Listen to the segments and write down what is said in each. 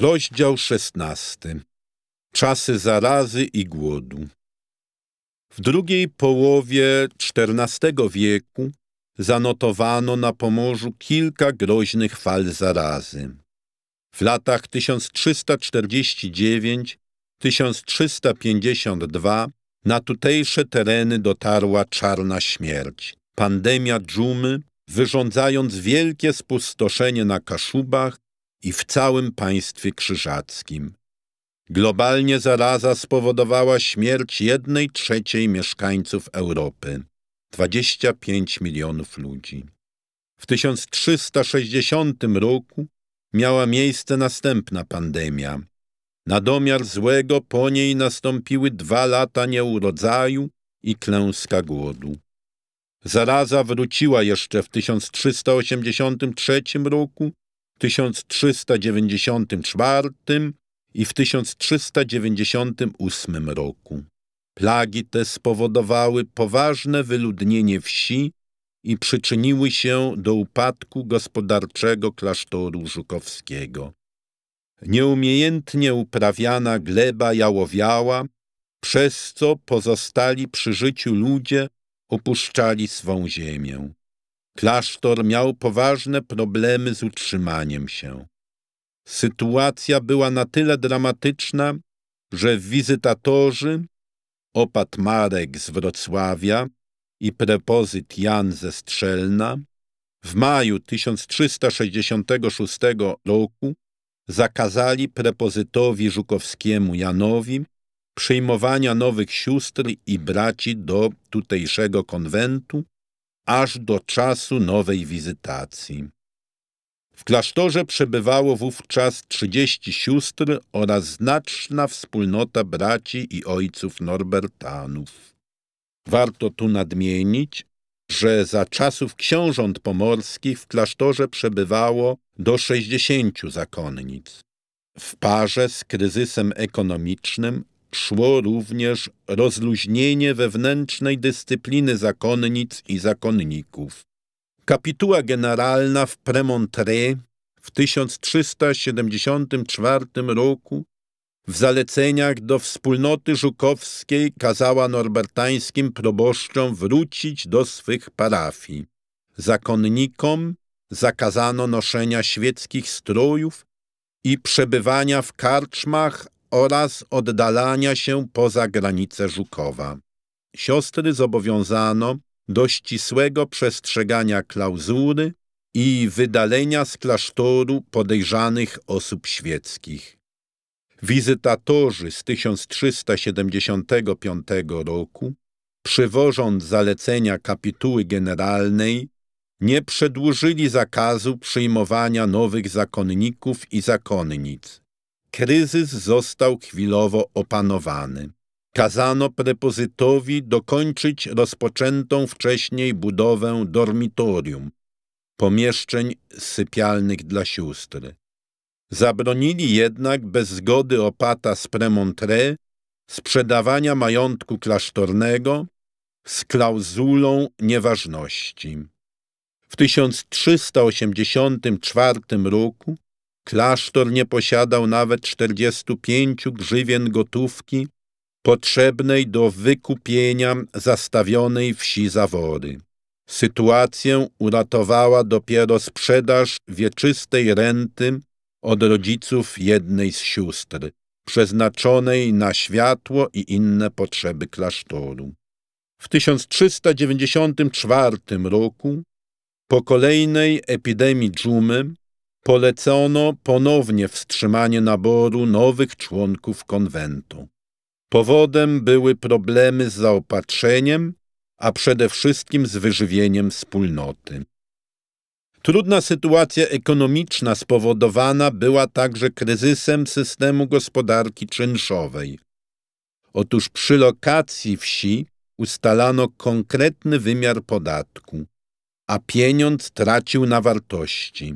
Rozdział szesnasty. Czasy zarazy i głodu. W drugiej połowie XIV wieku zanotowano na Pomorzu kilka groźnych fal zarazy. W latach 1349-1352 na tutejsze tereny dotarła czarna śmierć. Pandemia dżumy, wyrządzając wielkie spustoszenie na Kaszubach i w całym państwie krzyżackim. Globalnie zaraza spowodowała śmierć jednej trzeciej mieszkańców Europy, 25 milionów ludzi. W 1360 roku miała miejsce następna pandemia. Na domiar złego po niej nastąpiły dwa lata nieurodzaju i klęska głodu. Zaraza wróciła jeszcze w 1383 roku w 1394 i w 1398 roku. Plagi te spowodowały poważne wyludnienie wsi i przyczyniły się do upadku gospodarczego klasztoru żukowskiego. Nieumiejętnie uprawiana gleba jałowiała, przez co pozostali przy życiu ludzie opuszczali swą ziemię. Klasztor miał poważne problemy z utrzymaniem się. Sytuacja była na tyle dramatyczna, że wizytatorzy, opat Marek z Wrocławia i prepozyt Jan ze Strzelna w maju 1366 roku zakazali prepozytowi Żukowskiemu Janowi przyjmowania nowych sióstr i braci do tutejszego konwentu, aż do czasu nowej wizytacji. W klasztorze przebywało wówczas 30 sióstr oraz znaczna wspólnota braci i ojców Norbertanów. Warto tu nadmienić, że za czasów książąt pomorskich w klasztorze przebywało do 60 zakonnic. W parze z kryzysem ekonomicznym szło również rozluźnienie wewnętrznej dyscypliny zakonnic i zakonników. Kapituła generalna w Premontre w 1374 roku w zaleceniach do wspólnoty żukowskiej kazała norbertańskim proboszczom wrócić do swych parafii. Zakonnikom zakazano noszenia świeckich strojów i przebywania w karczmach oraz oddalania się poza granice Żukowa. Siostry zobowiązano do ścisłego przestrzegania klauzury i wydalenia z klasztoru podejrzanych osób świeckich. Wizytatorzy z 1375 roku, przywożąc zalecenia kapituły generalnej, nie przedłużyli zakazu przyjmowania nowych zakonników i zakonnic. Kryzys został chwilowo opanowany. Kazano prepozytowi dokończyć rozpoczętą wcześniej budowę dormitorium, pomieszczeń sypialnych dla sióstr. Zabronili jednak bez zgody opata z Premontre sprzedawania majątku klasztornego z klauzulą nieważności. W 1384 roku Klasztor nie posiadał nawet 45 grzywien gotówki potrzebnej do wykupienia zastawionej wsi zawory. Sytuację uratowała dopiero sprzedaż wieczystej renty od rodziców jednej z sióstr, przeznaczonej na światło i inne potrzeby klasztoru. W 1394 roku, po kolejnej epidemii dżumy, polecono ponownie wstrzymanie naboru nowych członków konwentu. Powodem były problemy z zaopatrzeniem, a przede wszystkim z wyżywieniem wspólnoty. Trudna sytuacja ekonomiczna spowodowana była także kryzysem systemu gospodarki czynszowej. Otóż przy lokacji wsi ustalano konkretny wymiar podatku, a pieniądz tracił na wartości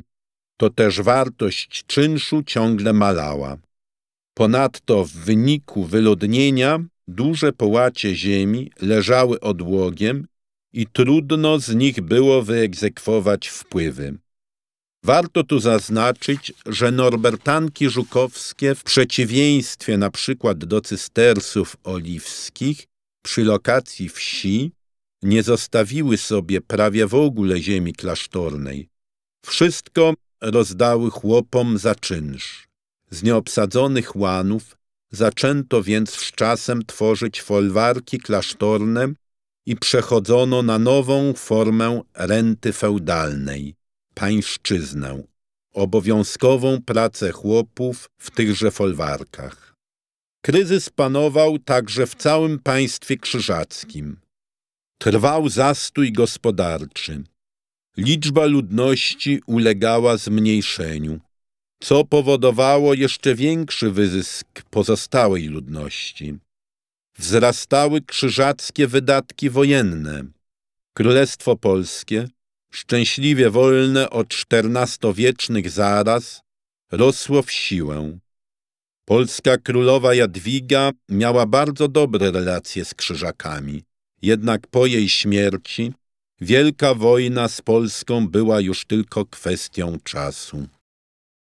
to też wartość czynszu ciągle malała. Ponadto w wyniku wyludnienia duże połacie ziemi leżały odłogiem i trudno z nich było wyegzekwować wpływy. Warto tu zaznaczyć, że norbertanki żukowskie w przeciwieństwie na przykład do cystersów oliwskich przy lokacji wsi nie zostawiły sobie prawie w ogóle ziemi klasztornej. Wszystko rozdały chłopom za czynsz. Z nieobsadzonych łanów zaczęto więc z czasem tworzyć folwarki klasztorne i przechodzono na nową formę renty feudalnej, pańszczyznę, obowiązkową pracę chłopów w tychże folwarkach. Kryzys panował także w całym państwie krzyżackim. Trwał zastój gospodarczy liczba ludności ulegała zmniejszeniu, co powodowało jeszcze większy wyzysk pozostałej ludności. Wzrastały krzyżackie wydatki wojenne. Królestwo Polskie, szczęśliwie wolne od XIV-wiecznych zaraz, rosło w siłę. Polska królowa Jadwiga miała bardzo dobre relacje z krzyżakami, jednak po jej śmierci Wielka wojna z Polską była już tylko kwestią czasu.